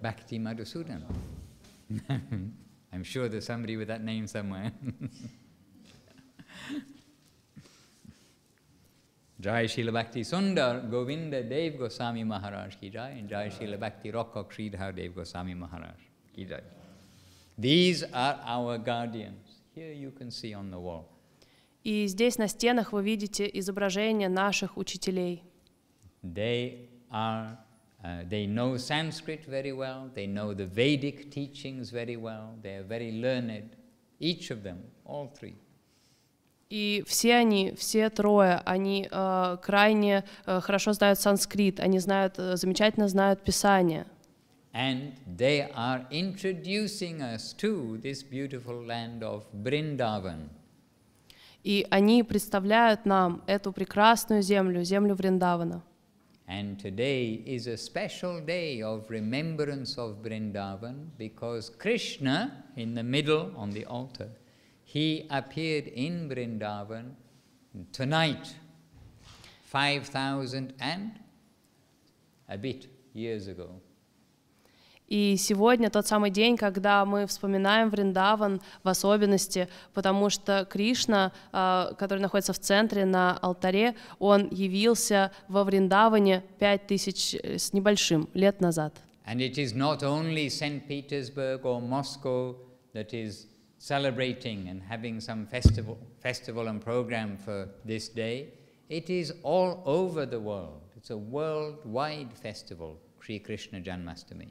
Bhakti Madhusudan. I'm sure there's somebody with that name somewhere. Jai Srila Bhakti Sundar Govinda Dev Goswami Maharaj ki jai and Jai Srila Bhakti Rokok Sridhar Dev Goswami Maharaj ki jai. These are our guardians. Here you can see on the wall. И здесь на стенах вы видите изображение наших учителей. They are Uh, they know Sanskrit very well, they know the Vedic teachings very well, they are very learned, each of them, all three. И все они, все трое, они э, крайне э, хорошо знают санскрит, они знают, замечательно знают Писание. And they are introducing us to this beautiful land of Brindavan. И они представляют нам эту прекрасную землю, землю Вриндавана. And today is a special day of remembrance of Vrindavan because Krishna, in the middle on the altar, he appeared in Vrindavan tonight, 5,000 and a bit years ago. И сегодня тот самый день, когда мы вспоминаем Вриндаван в особенности, потому что Кришна, который находится в центре на алтаре, он явился во Вриндаване 5000 с небольшим лет назад. And it is not only St. Petersburg or Moscow that is celebrating and having some festival, festival and program for this day. It is all over the world. It's a worldwide festival, Sri Krishna Janmastami.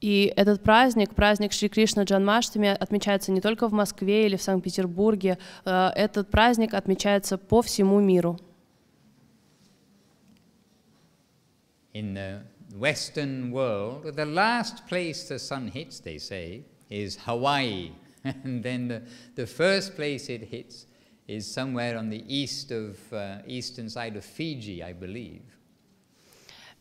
И этот праздник, праздник Шри Кришна Джанмаштами, отмечается не только в Москве или в Санкт-Петербурге. Этот праздник отмечается по всему миру. In the Western world, the last place the sun hits, they say, is Hawaii. And then the, the first place it hits is somewhere on the east of, uh, eastern side of Fiji, I believe.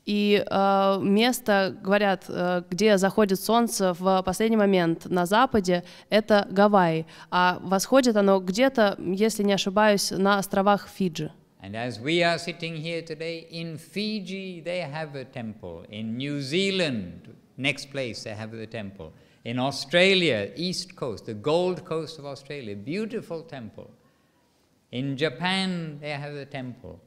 И э, место, говорят, э, где заходит солнце в последний момент на западе, это Гавайи, а восходит оно где-то, если не ошибаюсь, на островах Фиджи. And as we are sitting here today, in Fiji they have a temple, in New Zealand, next place they have the temple, in Australia, East Coast, the Gold Coast of Australia, beautiful temple. In Japan they have the temple.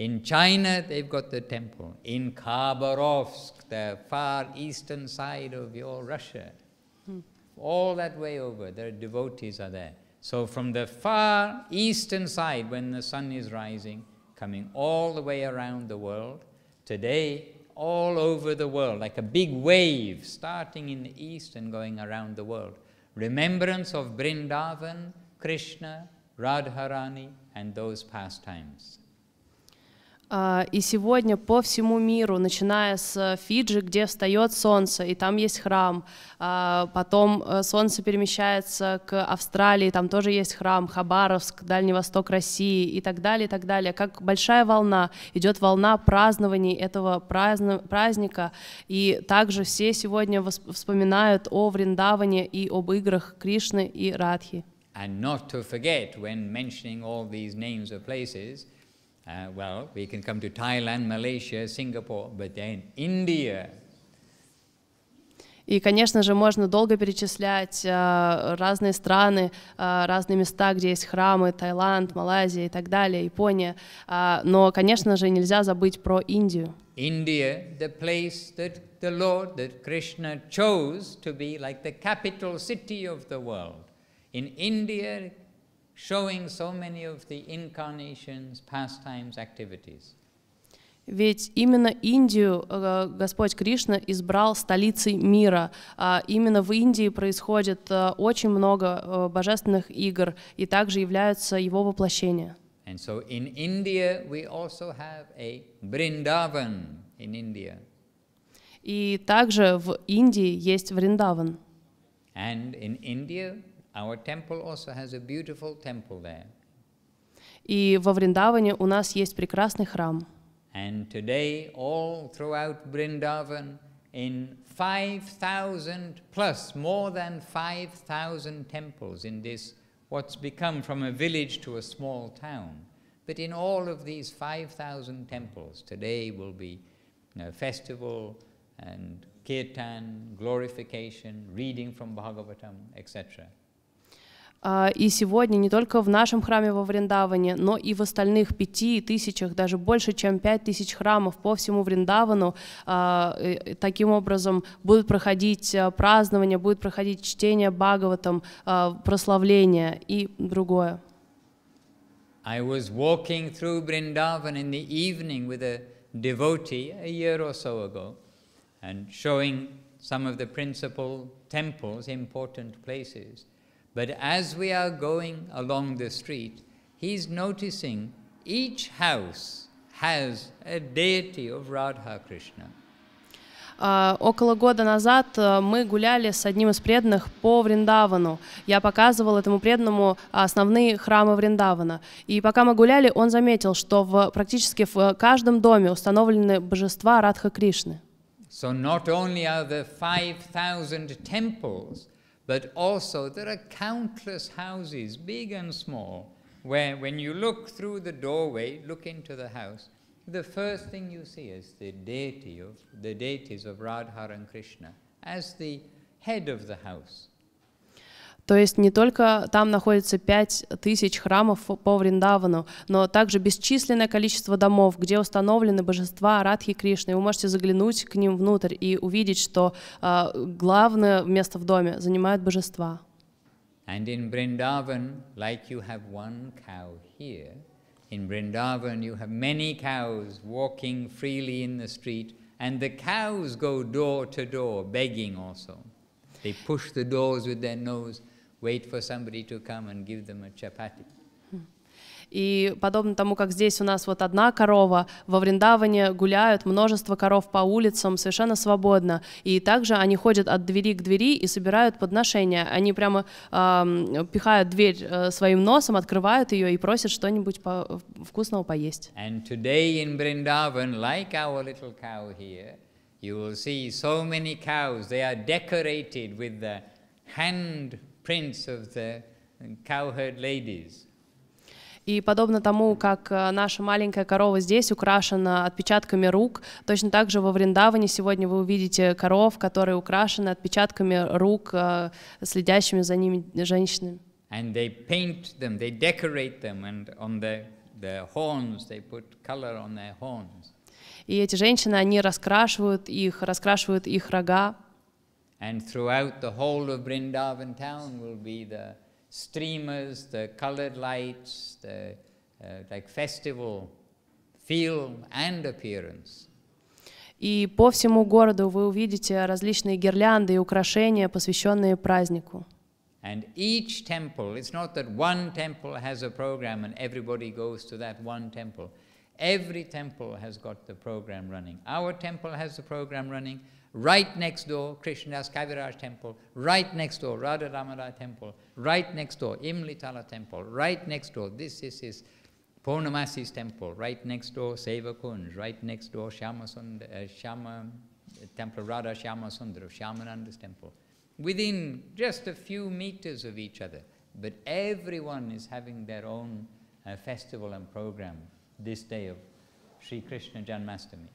In China, they've got the temple. In Khabarovsk, the far eastern side of your Russia, hmm. all that way over, their devotees are there. So from the far eastern side, when the sun is rising, coming all the way around the world, today, all over the world, like a big wave starting in the east and going around the world. Remembrance of Brindavan, Krishna, Radharani, and those pastimes. А, и сегодня по всему миру, начиная с э, Фиджи, где встает солнце, и там есть храм, а, потом э, солнце перемещается к Австралии, там тоже есть храм, Хабаровск, Дальний Восток России и так далее, и так далее. Как большая волна, идет волна празднований этого праздника, и также все сегодня вспоминают о Вриндаване и об играх Кришны и Радхи. And not to forget, when mentioning all these names of places, Uh, well, we can come to Thailand, Malaysia, Singapore, but then India. И, конечно же, можно долго перечислять uh, разные страны, uh, разные места, где есть храмы, Таиланд, Малайзия и так далее, Япония. Uh, но, конечно же, нельзя забыть про Индию. India, the place that the Lord, that Krishna chose to be like the capital city of the world. In India, showing so many of the incarnations, pastimes, activities. Ведь именно Индию э, Господь Кришна избрал столицей мира. А именно в Индии происходит э, очень много э, божественных игр, и также являются его воплощения. And so in India we also have a Brindavan in India. И также в Индии есть Вриндаван. And in India Our temple also has a beautiful temple there. И во Вриндаване у нас есть прекрасный храм. And today, all throughout Vrindavan, in 5,000 plus, more than 5,000 temples in this, what's become from a village to a small town. But in all of these 5,000 temples, today will be a festival and kirtan, glorification, reading from Bhagavatam, etc. А, и сегодня не только в нашем храме во Вриндаване, но и в остальных пяти тысячах, даже больше, чем пять тысяч храмов по всему Вриндавану а, э, э, таким образом будут проходить а, празднования, будет проходить чтение Бхагаватам, прославление и другое. I was walking through Vrindavan in the evening with a devotee a year or so ago and showing some of the principal temples, important places – But as we are going along the street, he's noticing each house has a deity of Radha Krishna. Uh, около года назад uh, мы гуляли с одним из преданных по Вриндавану. Я показывал этому преданному а, основные храмы Вриндавана. И пока мы гуляли, он заметил, что в, практически в каждом доме установлены божества Радха Кришны. So not only are there 5,000 but also there are countless houses, big and small, where when you look through the doorway, look into the house, the first thing you see is the deity of the deities of Radha and Krishna as the head of the house. То есть не только там находится 5 тысяч храмов по Вриндавану, но также бесчисленное количество домов, где установлены божества Радхи Кришны. Вы можете заглянуть к ним внутрь и увидеть, что э, главное место в доме занимают божества. And in Vrindavan, like you have one cow here, in Vrindavan you have many cows walking freely in the street, and the cows go door to door begging also. They push the doors with their nose wait for somebody to come and give them a chapati. И подобно тому, как здесь у нас вот одна корова, во Вриндаване гуляют множество коров по улицам совершенно свободно. И также они ходят от двери к двери и собирают подношения. Они прямо э, пихают дверь э, своим носом, открывают ее и просят что-нибудь по вкусного поесть. And today in Vrindavan, like our little cow here, you will see so many cows. They are decorated with the hand prince of the cowherd ladies. И подобно тому, как э, наша маленькая корова здесь украшена отпечатками рук, точно так же во Вриндаване сегодня вы увидите коров, которые украшены отпечатками рук, э, следящими за ними женщинами. And they paint them, they decorate them, and on the, the horns they put color on their horns. И эти женщины, они раскрашивают их, раскрашивают их рога. And throughout the whole of Brindavan town will be the streamers, the colored lights, the uh, like festival feel and appearance. И по всему городу вы увидите различные гирлянды и украшения, посвященные празднику. And each temple, it's not that one temple has a program and everybody goes to that one temple. Every temple has got the program running. Our temple has the program running right next door, Krishna's Kaviraj temple, right next door, Radha Ramada temple, right next door, Imlitala temple, right next door, this is his Purnamasi's temple, right next door, Sevakunj, right next door, Shama, Sund uh, Shama temple, Radha Shama Sundara, Shamananda's temple, within just a few meters of each other. But everyone is having their own uh, festival and program this day of Sri Krishna Janmastami.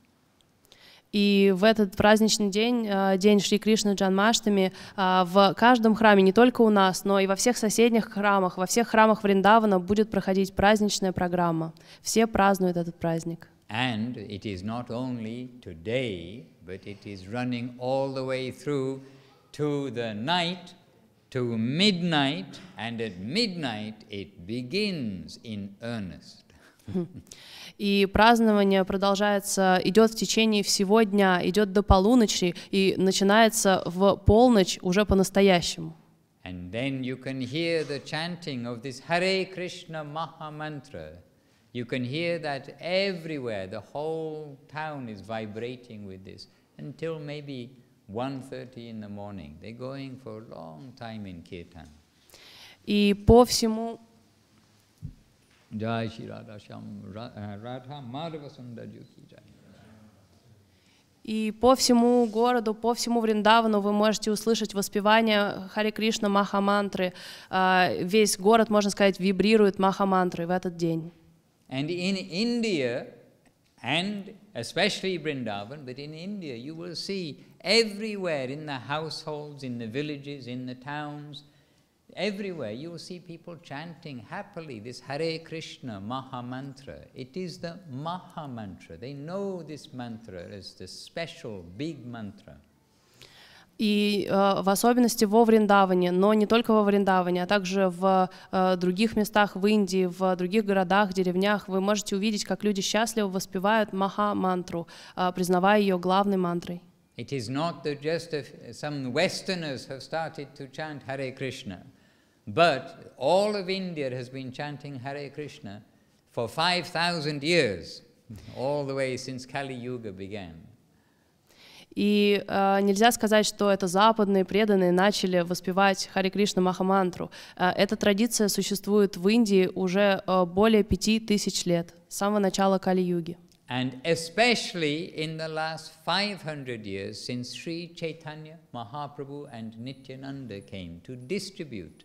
И в этот праздничный день, э, день Шри Кришны Джанмаштами, э, в каждом храме, не только у нас, но и во всех соседних храмах, во всех храмах Вриндавана будет проходить праздничная программа. Все празднуют этот праздник. And it is not only today, but it is running all the way through to the night, to midnight, and at midnight it begins in earnest. И празднование продолжается, идет в течение всего дня, идет до полуночи и начинается в полночь уже по-настоящему. And then you can hear the chanting of this Hare Krishna Maha Mantra. You can hear that everywhere, the whole town is vibrating with this until maybe 1.30 in the morning. They're going for a long time in Kirtan. И по всему जय श्री राधा श्याम राधा माधव सुंदर जी की जय И по всему городу, по всему Вриндавану вы можете услышать воспевание Хари Кришна Махамантры. А, весь город, можно сказать, вибрирует махамантры в этот день. Everywhere you will see people chanting happily this Hare Krishna Maha Mantra. It is the Maha Mantra. They know this mantra as the special big mantra. И э, в особенности во Вриндаване, но не только во Вриндаване, а также в э, других местах в Индии, в других городах, деревнях, вы можете увидеть, как люди счастливо воспевают Маха-мантру, э, признавая ее главной мантрой. It is not that just some Westerners have started to chant Hare Krishna. But all of India has been chanting Hare Krishna for 5,000 years, all the way since Kali Yuga began. И э, нельзя сказать, что это западные преданные начали воспевать Хари Кришна Махамантру. Э, эта традиция существует в Индии уже э, более пяти тысяч лет, с самого начала Кали-юги. And especially in the last 500 years since Sri Chaitanya Mahaprabhu and Nityananda came to distribute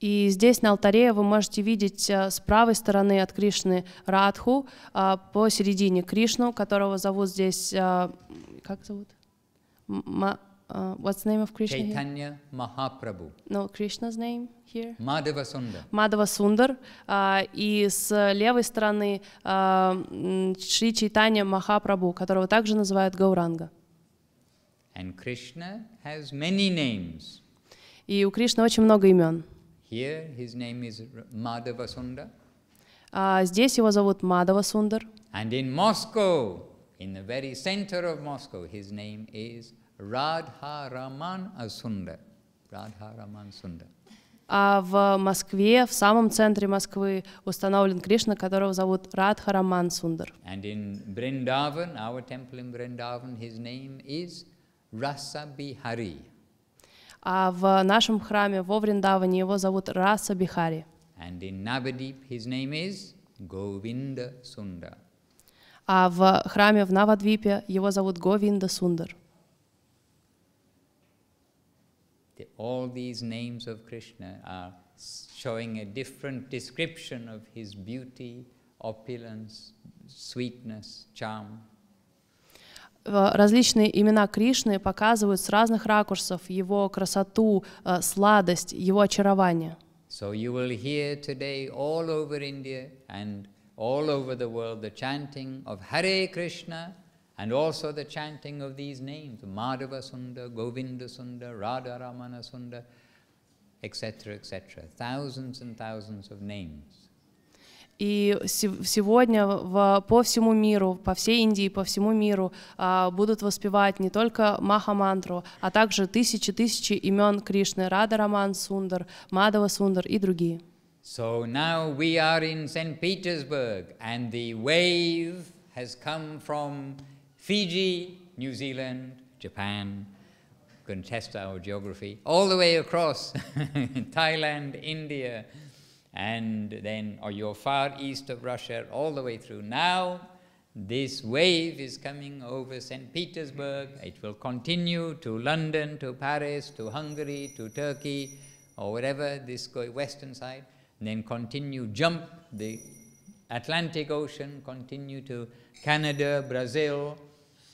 И здесь на алтаре вы можете видеть э, с правой стороны от Кришны Радху, а, посередине Кришну, которого зовут здесь... Э, как зовут? Ma uh, э, what's the name of Krishna Chaitanya here? Mahaprabhu. No, Krishna's name here? Madhava Sundar. Madhava Sundar. Uh, и с левой стороны uh, Шри Чайтанья Махапрабху, которого также называют Гауранга. And Krishna has many names. И у Кришны очень много имен. Here his name is Madhava Sundar. Uh, здесь его зовут Мадава Сундар. And in Moscow, in the very center of Moscow, his name is Radha Raman Sundar. Radha Raman Sundar. А в Москве, в самом центре Москвы, установлен Кришна, которого зовут Радха Раман Сундар. And in Brindavan, our temple in Brindavan, his name is Rasa Bihari. А в нашем храме во Вриндаване его зовут Раса Бихари. And in Navadip his name is Govinda Sundar. А в храме в Навадвипе его зовут Говинда Сундар. All these names of Krishna are showing a different description of his beauty, opulence, sweetness, charm различные имена Кришны показывают с разных ракурсов его красоту, сладость, его очарование. So you will hear today all over India and all over the world the chanting of Hare Krishna and also the chanting of these names, Madhava Sunda, Govinda Sunda, Radha Ramana Sunda, etc., etc., thousands and thousands of names. И сегодня в, по всему миру, по всей Индии, по всему миру а, будут воспевать не только маха а также тысячи-тысячи имен Кришны, Рада Раман Сундар, Мадава Сундар и другие. So now we are in St. Petersburg, and the wave has come from Fiji, New Zealand, Japan, can test our geography, all the way across Thailand, India, and then, or you're far east of Russia, all the way through now, this wave is coming over St. Petersburg. It will continue to London, to Paris, to Hungary, to Turkey, or wherever this go western side, and then continue, jump the Atlantic Ocean, continue to Canada, Brazil,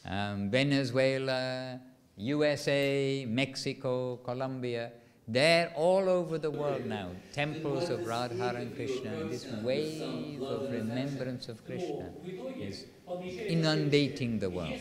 um, Venezuela, USA, Mexico, Colombia, they're all over the world now, temples of Radha and Krishna, and this wave of remembrance of Krishna is inundating the world.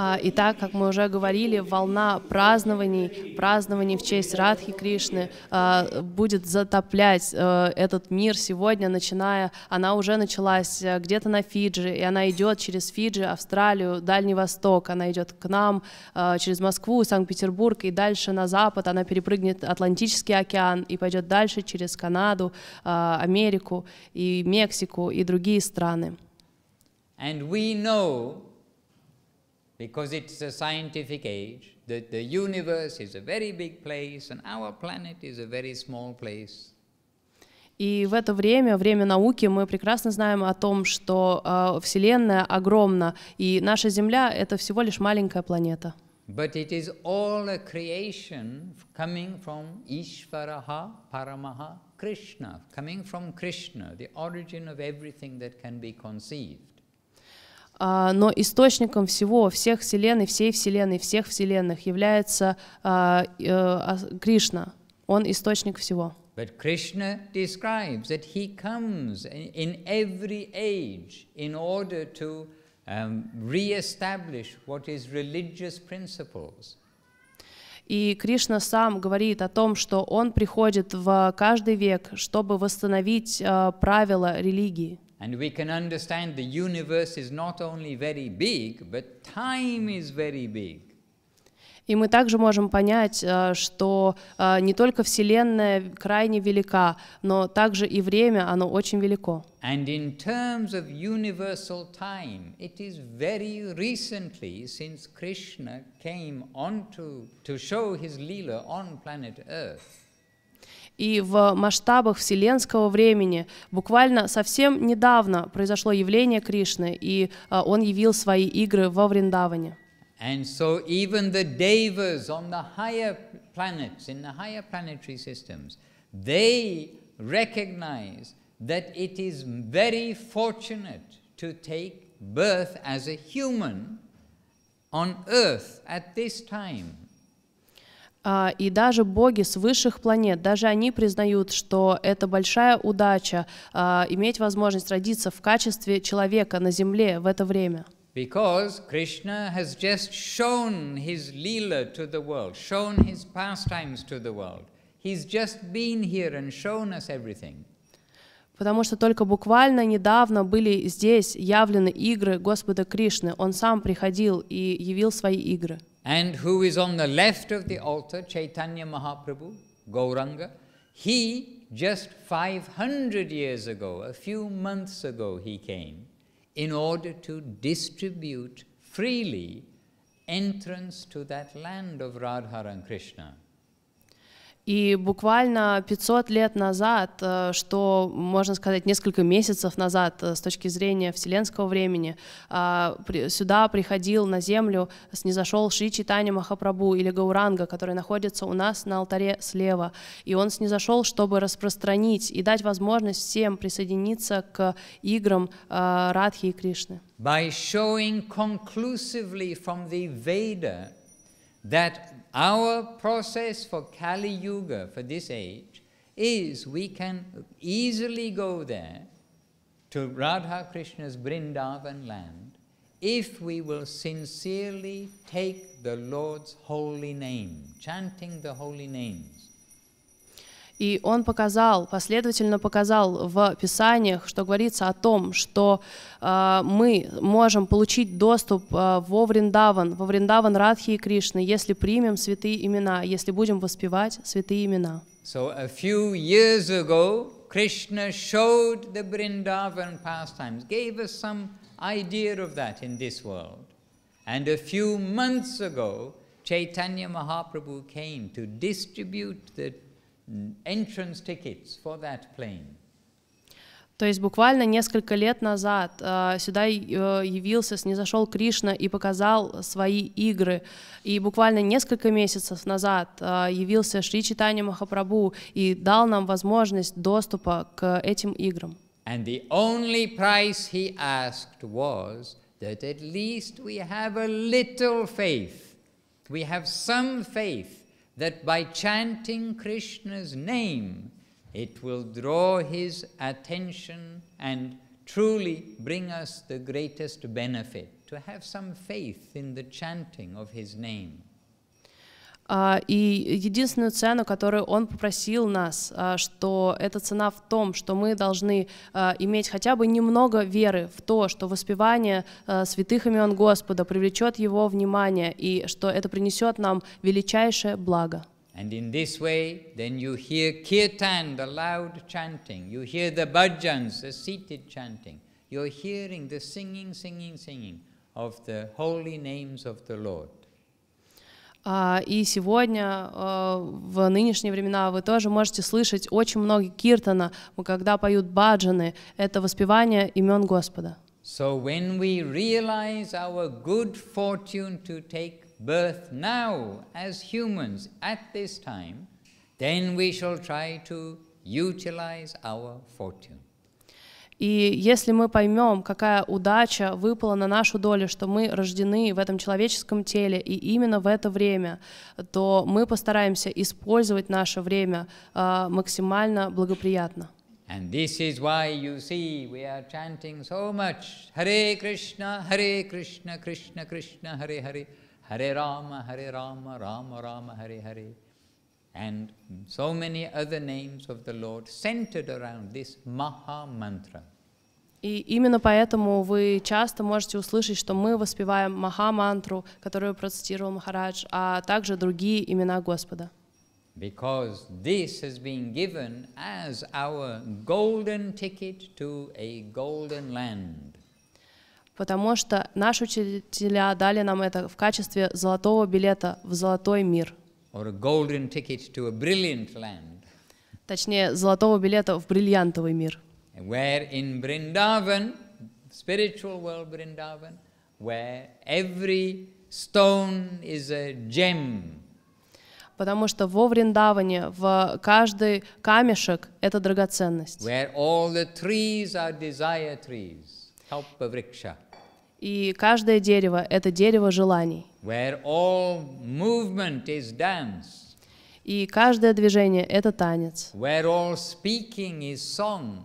А, и так, как мы уже говорили, волна празднований, празднований в честь Радхи Кришны а, будет затоплять э, этот мир сегодня, начиная, она уже началась э, где-то на Фиджи, и она идет через Фиджи, Австралию, Дальний Восток, она идет к нам э, через Москву, Санкт-Петербург и дальше на запад, она перепрыгнет Атлантический океан и пойдет дальше через Канаду, Америку и Мексику и другие страны. And we know, because it's a scientific age, that the universe is a very big place and our planet is a very small place. И в это время, время науки, мы прекрасно знаем о том, что э, Вселенная огромна, и наша Земля — это всего лишь маленькая планета. But it is all a creation coming from Ishvaraha Paramaha Krishna, coming from Krishna, the origin of everything that can be conceived. А, но источником всего, всех вселенной, всей вселенной, всех вселенных является а, э, а, Кришна. Он источник всего. But Krishna describes that he comes in every age in order to um, re-establish what is religious principles. И Кришна сам говорит о том, что он приходит в каждый век, чтобы восстановить uh, правила религии. And we can understand the universe is not only very big, but time is very big. И мы также можем понять, э, что э, не только Вселенная крайне велика, но также и время, оно очень велико. And in terms of universal time, it is very recently since Krishna came onto to show his lila on planet Earth. И в масштабах вселенского времени буквально совсем недавно произошло явление Кришны, и он явил свои игры во Вриндаване. And so even the devas on the higher planets, in the higher planetary systems, they recognize that it is very fortunate to take birth as a human on earth at this time. А, и даже боги с высших планет, даже они признают, что это большая удача а, иметь возможность родиться в качестве человека на Земле в это время. Because Krishna has just shown his lila to the world, shown his pastimes to the world. He's just been here and shown us everything. Потому что только буквально недавно были здесь явлены игры Господа Кришны. Он сам приходил и явил свои игры. and who is on the left of the altar, Chaitanya Mahaprabhu, Gauranga, he just 500 years ago, a few months ago, he came in order to distribute freely entrance to that land of Radha and Krishna. И буквально 500 лет назад, э, что можно сказать несколько месяцев назад э, с точки зрения вселенского времени, э, сюда приходил на землю, снизошел Шри Читани Махапрабу или Гауранга, который находится у нас на алтаре слева. И он снизошел, чтобы распространить и дать возможность всем присоединиться к играм Радхи и Кришны. By showing conclusively from the Veda that our process for Kali Yuga, for this age, is we can easily go there to Radha Krishna's Vrindavan land if we will sincerely take the Lord's holy name, chanting the holy names. И он показал, последовательно показал в Писаниях, что говорится о том, что э, мы можем получить доступ э, во Вриндаван, во Вриндаван Радхи и Кришны, если примем святые имена, если будем воспевать святые имена. So a few years ago, Krishna showed the Vrindavan pastimes, gave us some idea of that in this world. And a few months ago, Chaitanya Mahaprabhu came to distribute the entrance tickets for that plane. То есть буквально несколько лет назад э, сюда э, явился, снизошел Кришна и показал свои игры. И буквально несколько месяцев назад э, явился Шри Читани Махапрабху и дал нам возможность доступа к этим играм. And the only price he asked was that at least we have a little faith. We have some faith that by chanting Krishna's name, it will draw his attention and truly bring us the greatest benefit, to have some faith in the chanting of his name. А, и единственную цену, которую он попросил нас, а, что эта цена в том, что мы должны а, иметь хотя бы немного веры в то, что воспевание святых имен Господа привлечет его внимание и что это принесет нам величайшее благо. And in this way, then you hear kirtan, the loud chanting, you hear the bhajans, the seated chanting, you're hearing the singing, singing, singing of the holy names of the Lord. А, и сегодня, а, в нынешние времена, вы тоже можете слышать очень много киртана, когда поют баджаны. Это воспевание имен Господа. So when we realize our good fortune to take birth now as humans at this time, then we shall try to utilize our fortune. И если мы поймем, какая удача выпала на нашу долю, что мы рождены в этом человеческом теле и именно в это время, то мы постараемся использовать наше время э, максимально благоприятно. Hare Rama, Hare Rama, Rama Rama, Hare Hare and so many other names of the Lord centered around this Maha Mantra. И именно поэтому вы часто можете услышать, что мы воспеваем Маха-мантру, которую процитировал Махарадж, а также другие имена Господа. Because this has been given as our golden ticket to a golden land. Потому что наши учителя дали нам это в качестве золотого билета в золотой мир. Or a golden ticket to a brilliant land. Точнее, золотого билета в бриллиантовый мир. Where in Brindavan, spiritual world Brindavan, where every stone is a gem. Потому что во Вриндаване в каждый камешек — это драгоценность. Where all the trees are desire trees, kalpa vriksha. И каждое дерево — это дерево желаний. Where all movement is dance. И каждое движение — это танец. Where all speaking is song.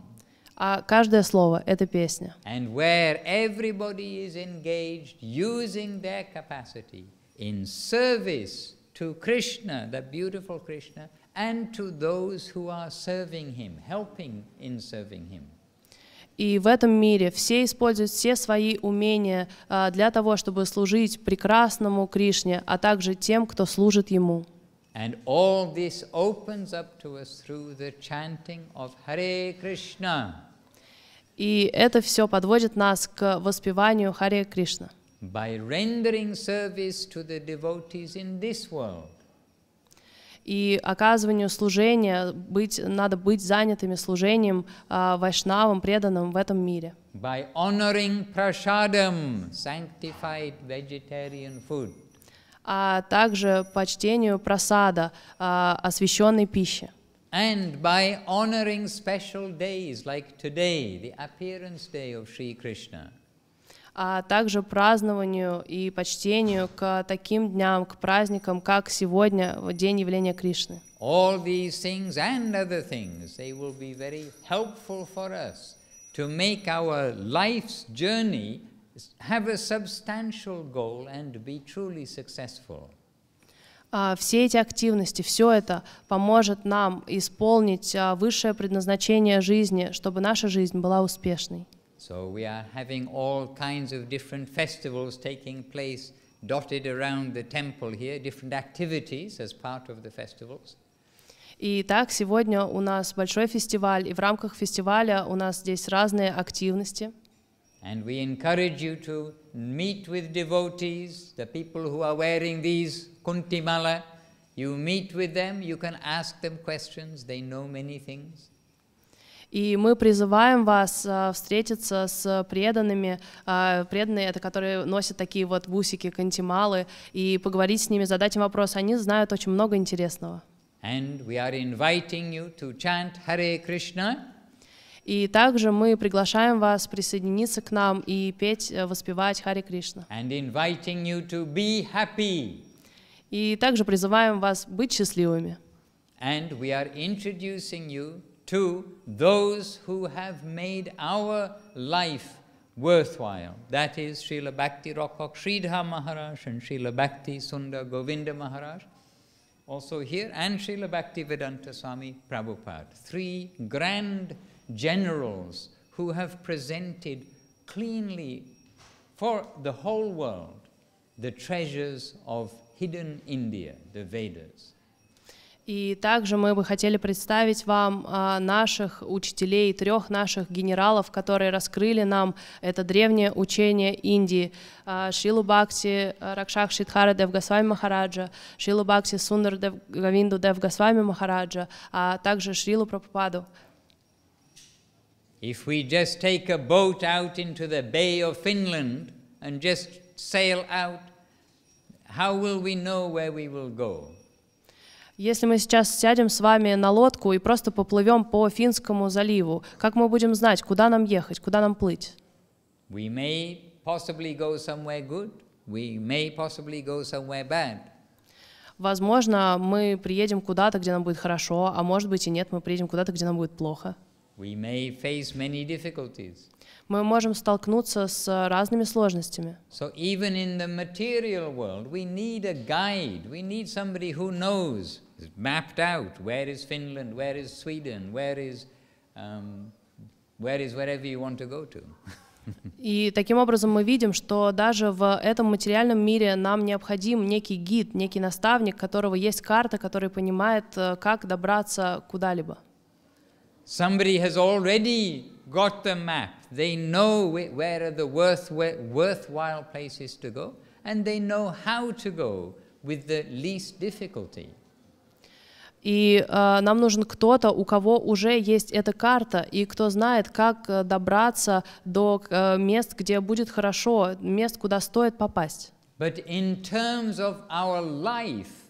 А каждое слово — это песня. And where everybody is engaged using their capacity in service to Krishna, the beautiful Krishna, and to those who are serving him, helping in serving him. И в этом мире все используют все свои умения а, для того, чтобы служить прекрасному Кришне, а также тем, кто служит Ему. And all this opens up to us through the chanting of Hare Krishna. И это все подводит нас к воспеванию Харе Кришна. By rendering service to the devotees in this world и оказыванию служения, быть, надо быть занятыми служением э, вайшнавам, преданным в этом мире. By honoring prasadam, sanctified vegetarian food. А также по чтению просада, э, освященной пищи. And by honoring special days like today, the appearance day of Sri Krishna а также празднованию и почтению к таким дням, к праздникам, как сегодня, День явления Кришны. All these things and other things, they will be very helpful for us to make our life's journey have a substantial goal and be truly successful. А все эти активности, все это поможет нам исполнить а, высшее предназначение жизни, чтобы наша жизнь была успешной. So we are having all kinds of different festivals taking place dotted around the temple here, different activities as part of the festivals. так сегодня у нас большой фестиваль, и в рамках фестиваля у нас здесь разные активности. And we encourage you to meet with devotees, the people who are wearing these kunti mala. You meet with them, you can ask them questions, they know many things. И мы призываем вас э, встретиться с преданными. Э, преданные — это которые носят такие вот бусики, кантималы, и поговорить с ними, задать им вопрос. Они знают очень много интересного. And we are inviting you to chant Hare Krishna. И также мы приглашаем вас присоединиться к нам и петь, э, воспевать Хари Кришна. And inviting you to be happy. И также призываем вас быть счастливыми. And we are introducing you to those who have made our life worthwhile. That is Srila Bhakti Rakak Sridhar Maharaj and Srila Bhakti Sundar Govinda Maharaj. Also here, and Srila Bhakti Vedanta Swami Prabhupada. Three grand generals who have presented cleanly for the whole world the treasures of hidden India, the Vedas. И также мы бы хотели представить вам а, наших учителей, трех наших генералов, которые раскрыли нам это древнее учение Индии. А, Шилу Бхакти а, Ракшах Шидхара Дев Госвами Махараджа, Шилу Бхакти Сундар Дев Гавинду Дев Госвами Махараджа, а также Шрилу Прабхупаду. If we just take a boat out into the bay of Finland and just sail out, how will we know where we will go? Если мы сейчас сядем с вами на лодку и просто поплывем по Финскому заливу, как мы будем знать, куда нам ехать, куда нам плыть? We may possibly go somewhere good, we may possibly go somewhere bad. Возможно, мы приедем куда-то, где нам будет хорошо, а может быть и нет, мы приедем куда-то, где нам будет плохо. We may face many difficulties. Мы можем столкнуться с разными сложностями. So even in the material world, we need a guide. We need somebody who knows It's mapped out where is Finland, where is Sweden, where is, um, where is wherever you want to go to. И таким образом мы видим, что даже в этом материальном мире нам необходим некий гид, некий наставник, которого есть карта, который понимает, как добраться куда-либо. Somebody has already got the map. They know where are the worth, worthwhile places to go, and they know how to go with the least difficulty. И э, нам нужен кто-то, у кого уже есть эта карта, и кто знает, как добраться до э, мест, где будет хорошо, мест, куда стоит попасть. But in terms of our life,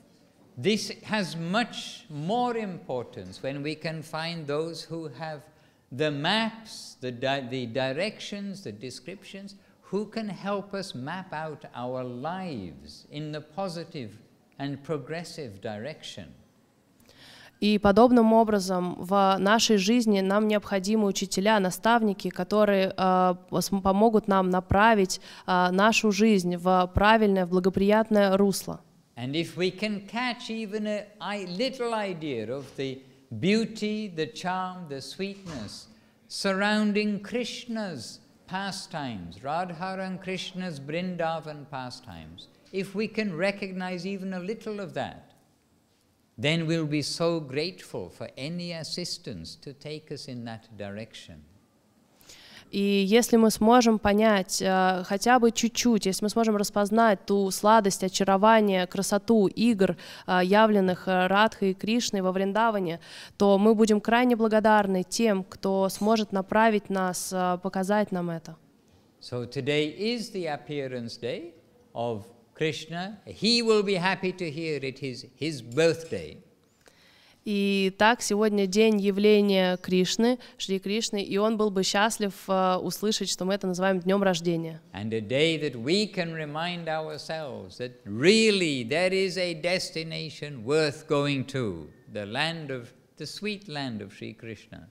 this has much more importance when we can find those who have the maps, the, di the directions, the descriptions, who can help us map out our lives in the positive and progressive direction. И подобным образом в нашей жизни нам необходимы учителя, наставники, которые э, помогут нам направить э, нашу жизнь в правильное, в благоприятное русло. And if we can catch even a little idea of the beauty, the charm, the sweetness surrounding Krishna's pastimes, Radharan Krishna's Brindavan pastimes, if we can recognize even a little of that, then we'll be so grateful for any assistance to take us in that direction. И если мы сможем понять э, хотя бы чуть-чуть, если мы сможем распознать ту сладость, очарование, красоту игр, э, явленных э, Радхой и Кришной во Вриндаване, то мы будем крайне благодарны тем, кто сможет направить нас, показать нам это. So today is the appearance day of Krishna, he will be happy to hear it is his birthday. Итак, сегодня день явления Кришны, Шри Кришны, и он был бы счастлив uh, услышать, что мы это называем днем рождения. Really the land of the sweet land of Shri Krishna.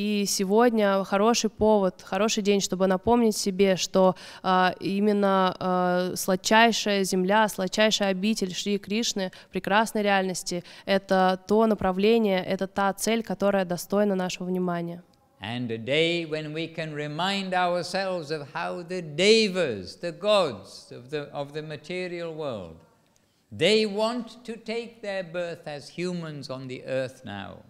И сегодня хороший повод, хороший день, чтобы напомнить себе, что э, именно э, сладчайшая земля, сладчайшая обитель Шри Кришны, прекрасной реальности, это то направление, это та цель, которая достойна нашего внимания. And a day when we can remind ourselves of how the devas, the gods of the, of the material world, they want to take their birth as humans on the earth now.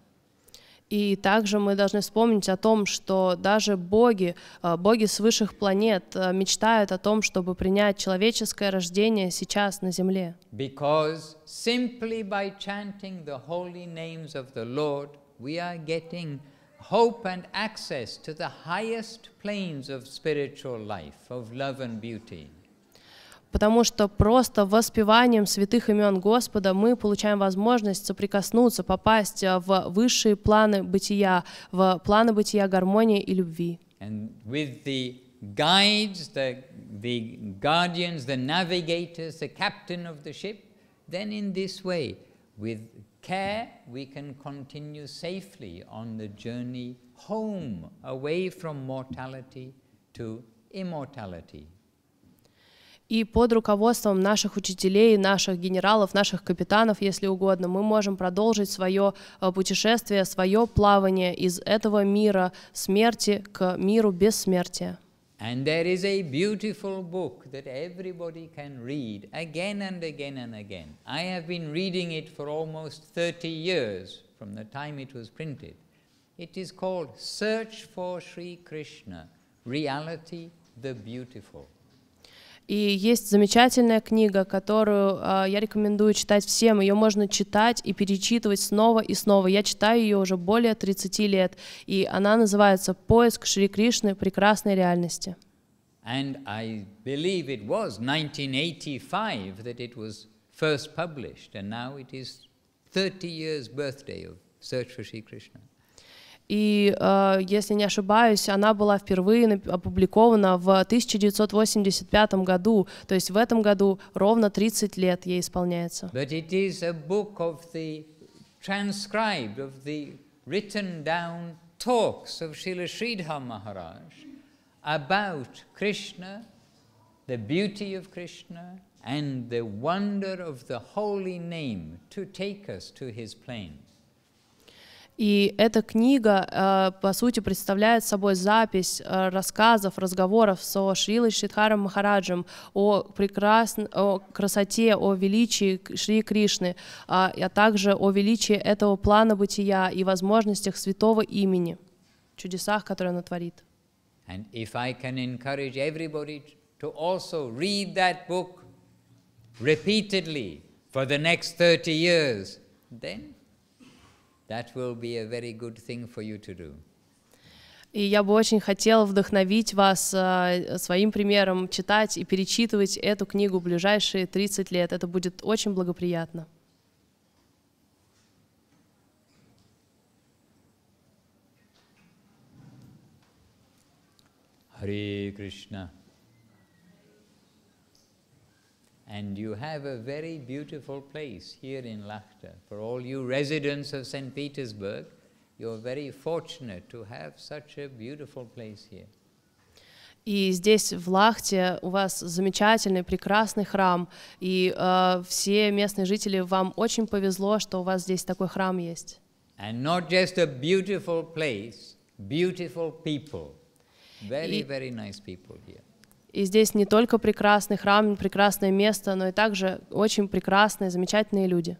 И также мы должны вспомнить о том, что даже боги, боги с высших планет мечтают о том, чтобы принять человеческое рождение сейчас на земле. Because simply by chanting the holy names of the Lord, we are getting hope and access to the highest planes of spiritual life, of love and beauty потому что просто воспеванием святых имен Господа мы получаем возможность соприкоснуться, попасть в высшие планы бытия, в планы бытия гармонии и любви. guides, the, the guardians, the navigators, the captain of the ship, then in this way, with care, we can continue safely on the journey home, away from mortality to immortality. И под руководством наших учителей, наших генералов, наших капитанов, если угодно, мы можем продолжить свое путешествие, свое плавание из этого мира смерти к миру бессмертия. And there is a beautiful book that everybody can read again and again and again. I have been reading it for almost 30 years from the time it was printed. It is called Search for Sri Krishna, Reality the Beautiful. И есть замечательная книга, которую э, я рекомендую читать всем. Ее можно читать и перечитывать снова и снова. Я читаю ее уже более 30 лет, и она называется «Поиск Шри Кришны прекрасной реальности». And I believe it was 1985 that it was first published, and now it is 30 years birthday of Search for Sri Krishna. И, если не ошибаюсь, она была впервые опубликована в 1985 году, то есть в этом году ровно 30 лет ей исполняется. But it is a book of the transcribed, of the written down talks of Srila Sridhar Maharaj about Krishna, the beauty of Krishna, and the wonder of the holy name to take us to his plane. И эта книга, э, по сути, представляет собой запись э, рассказов, разговоров со Шрилой Шридхаром Махараджем о, прекрасн... о красоте, о величии Шри Кришны, а, а также о величии этого плана бытия и возможностях святого имени, чудесах, которые она творит. And if I can encourage everybody to also read that book repeatedly for the next 30 years, then That will be a very good thing for you to do. И я бы очень хотела вдохновить вас э, своим примером читать и перечитывать эту книгу в ближайшие 30 лет. Это будет очень благоприятно. Hare Krishna. And you have a very beautiful place here in Lachta. For all you residents of St. Petersburg, you're very fortunate to have such a beautiful place here. И здесь, в Лахте, у вас замечательный, прекрасный храм, э, все местные жители, вам очень повезло, что у вас здесь такой храм есть. And not just a beautiful place, beautiful people. Very, и, very nice people here. И здесь не только прекрасный храм, прекрасное место, но и также очень прекрасные, замечательные люди.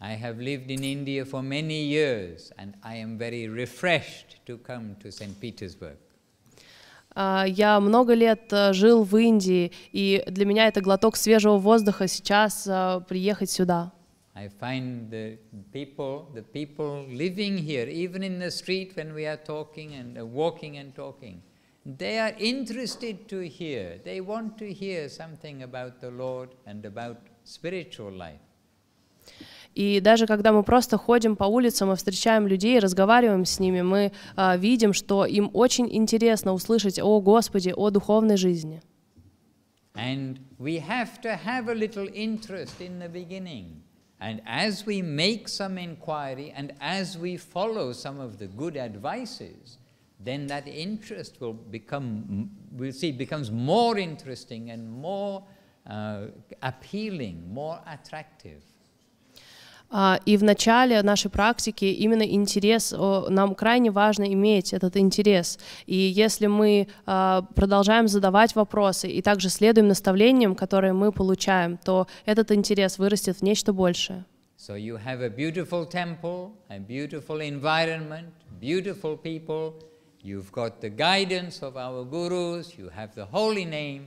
I have lived in India for many years, and I am very refreshed to come to St. Petersburg. Я много лет жил в Индии, и для меня это глоток свежего воздуха сейчас приехать сюда. I find the people, the people living here, even in the street when we are talking and uh, walking and talking. They are interested to hear. They want to hear something about the Lord and about spiritual life. И даже когда мы просто ходим по улицам и встречаем людей, разговариваем с ними, мы а, видим, что им очень интересно услышать о Господе, о духовной жизни. And we have to have a little interest in the beginning. And as we make some inquiry and as we follow some of the good advices, then that interest will become, we'll see, becomes more interesting and more uh, appealing, more attractive. Uh, и в начале нашей практики именно интерес, о, нам крайне важно иметь этот интерес. И если мы uh, продолжаем задавать вопросы и также следуем наставлениям, которые мы получаем, то этот интерес вырастет в нечто большее. So you have a beautiful temple, a beautiful environment, beautiful people, You've got the guidance of our gurus, you have the holy name.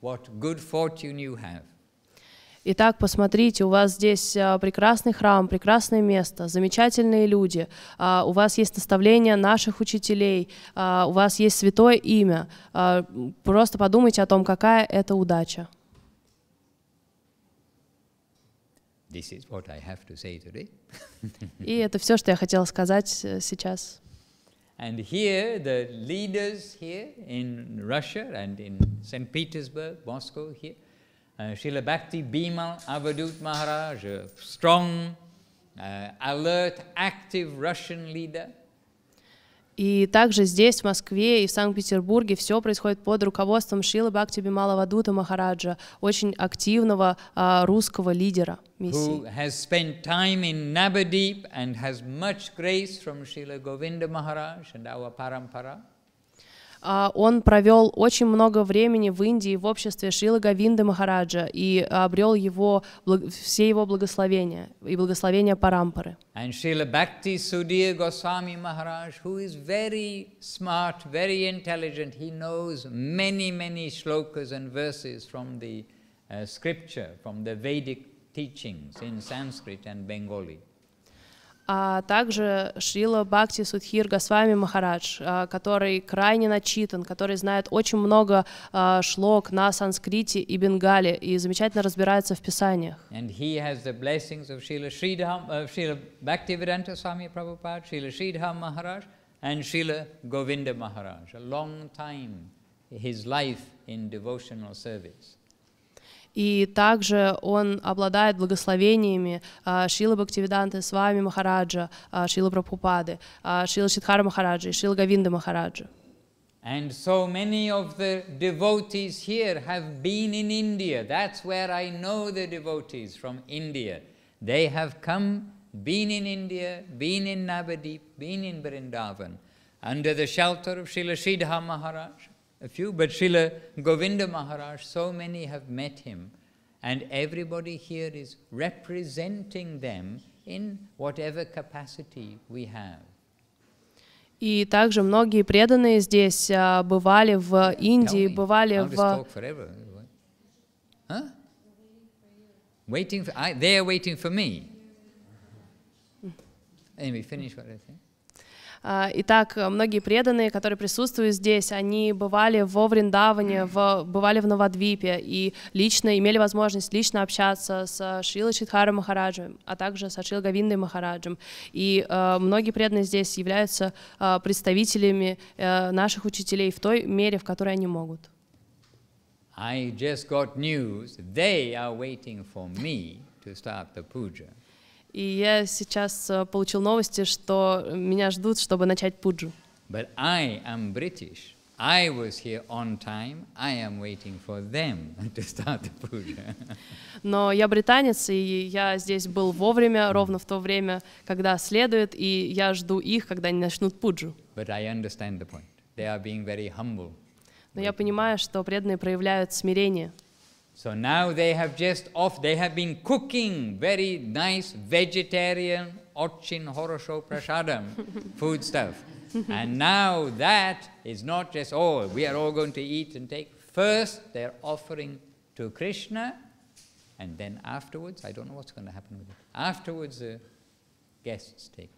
What good fortune you have. Итак, посмотрите, у вас здесь а, прекрасный храм, прекрасное место, замечательные люди, а, у вас есть наставления наших учителей, а, у вас есть святое имя. Просто подумайте о том, какая это удача. This is what I have to say today. И это все, что я хотела сказать э, сейчас. And here, the leaders here in Russia and in St. Petersburg, Moscow here, uh, Srila Bhakti Bimal Avadut Maharaj, a strong, uh, alert, active Russian leader, И также здесь, в Москве и в Санкт-Петербурге, все происходит под руководством Шилы Бхакти Бимала Вадута Махараджа, очень активного а, русского лидера миссии он провел очень много времени в Индии в обществе Шилы Гавинда Махараджа и обрел его, все его благословения и благословения Парампары. And Srila Bhakti Sudhir Goswami Maharaj, who is very smart, very intelligent, he knows many, many shlokas and verses from the uh, scripture, from the Vedic teachings in Sanskrit and Bengali а также Шрила Бхакти Судхир Госвами Махарадж, который крайне начитан, который знает очень много шлок на санскрите и бенгале и замечательно разбирается в писаниях. And he has the blessings of Srila Sridham, of Srila Bhaktivedanta Swami Prabhupada, Srila Sridham Maharaj and Srila Govinda Maharaj. A long time his life in devotional service и также он обладает благословениями Шилы Бхактивиданты с вами Махараджа, Шилы Прабхупады, Шилы Шидхара Махараджа и Шилы Гавинда Махараджа. And so many of the devotees here have been in India. That's where I know the devotees from India. They have come, been in India, been in Navadip, been in Vrindavan, under the shelter of Srila Shridhar Maharaj. a few, but Srila Govinda Maharaj, so many have met him, and everybody here is representing them in whatever capacity we have. И также многие преданные здесь а, бывали в Индии, бывали в... Huh? Waiting for, I, they are waiting for me. Anyway, finish what I think. А, итак, многие преданные, которые присутствуют здесь, они бывали во Вриндаване, в, бывали в Новодвипе и лично имели возможность лично общаться с Шрилой Читхарой Махараджем, а также с Шрил Гавиндой Махараджем. И э, многие преданные здесь являются э, представителями э, наших учителей в той мере, в которой они могут. I just got news. They are waiting for me to start the puja. И я сейчас э, получил новости, что меня ждут, чтобы начать пуджу. But I am British. I was here on time. I am waiting for them to start the puja. Но я британец, и я здесь был вовремя, ровно в то время, когда следует, и я жду их, когда они начнут пуджу. But I understand the point. They are being very humble. Но я понимаю, что преданные проявляют смирение. So now they have just off, they have been cooking very nice vegetarian Ochin Horosho Prasadam food stuff. and now that is not just, oh, we are all going to eat and take. First, they're offering to Krishna, and then afterwards, I don't know what's going to happen with it. Afterwards, the uh, guests take.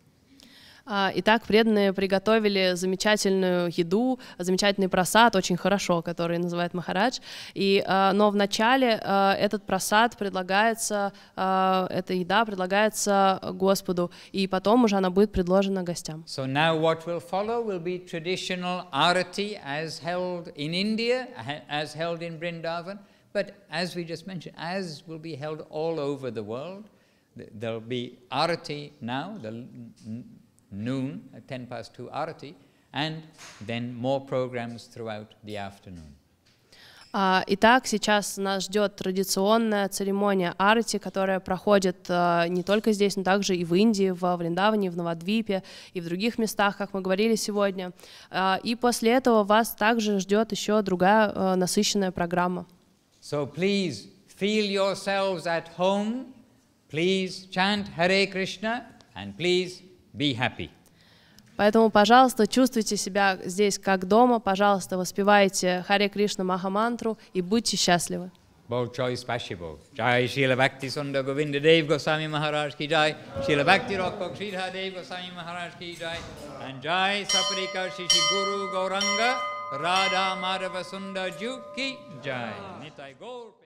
А, Итак, преданные приготовили замечательную еду, замечательный просад, очень хорошо, который называют Махарадж. И, а, но вначале а, этот просад предлагается, эта еда предлагается Господу, и потом уже она будет предложена гостям. So now what will follow will be traditional arati as held in India, as held in Brindavan, but as we just mentioned, as will be held all over the world, there'll be arati now, the noon at 10 past 2 arati, and then more programs throughout the afternoon. А, итак, сейчас нас ждет традиционная церемония арти, которая проходит э, не только здесь, но также и в Индии, в Вриндаване, в Новодвипе и в других местах, как мы говорили сегодня. А, и после этого вас также ждет еще другая э, насыщенная программа. So please feel yourselves at home. Please chant Hare Krishna and please Be happy. Поэтому, пожалуйста, чувствуйте себя здесь как дома, пожалуйста, воспевайте Харе Кришна Махамантру и будьте счастливы. Баучой спасибо. Джай Шила Бхакти Сунда Говинда Дев Госвами Махарадж джай. Шила Бхакти Рокпак Шридха Дев Госвами Махарадж джай. And Jai Saparika Shishi Guru Gauranga Radha Madhava Sunda Ju ki